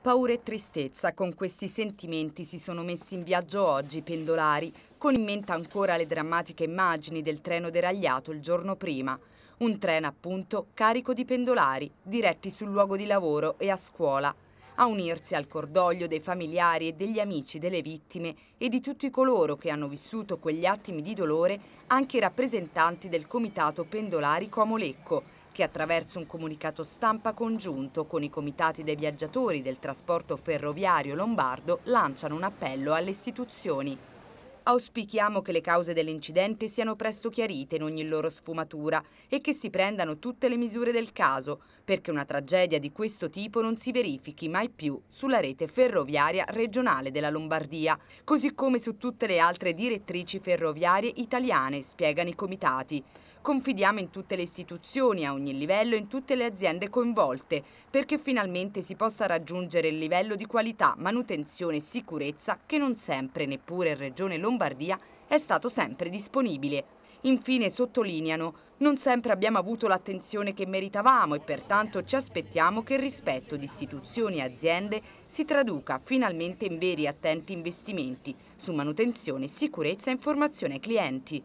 Paura e tristezza, con questi sentimenti si sono messi in viaggio oggi i pendolari, con in mente ancora le drammatiche immagini del treno deragliato il giorno prima. Un treno appunto carico di pendolari, diretti sul luogo di lavoro e a scuola, a unirsi al cordoglio dei familiari e degli amici delle vittime e di tutti coloro che hanno vissuto quegli attimi di dolore, anche i rappresentanti del Comitato Pendolari Como Lecco, che attraverso un comunicato stampa congiunto con i comitati dei viaggiatori del trasporto ferroviario lombardo lanciano un appello alle istituzioni. Auspichiamo che le cause dell'incidente siano presto chiarite in ogni loro sfumatura e che si prendano tutte le misure del caso, perché una tragedia di questo tipo non si verifichi mai più sulla rete ferroviaria regionale della Lombardia, così come su tutte le altre direttrici ferroviarie italiane, spiegano i comitati. Confidiamo in tutte le istituzioni, a ogni livello, in tutte le aziende coinvolte, perché finalmente si possa raggiungere il livello di qualità, manutenzione e sicurezza che non sempre, neppure in Regione Lombardia, è stato sempre disponibile. Infine sottolineano, non sempre abbiamo avuto l'attenzione che meritavamo e pertanto ci aspettiamo che il rispetto di istituzioni e aziende si traduca finalmente in veri e attenti investimenti su manutenzione, sicurezza e informazione ai clienti.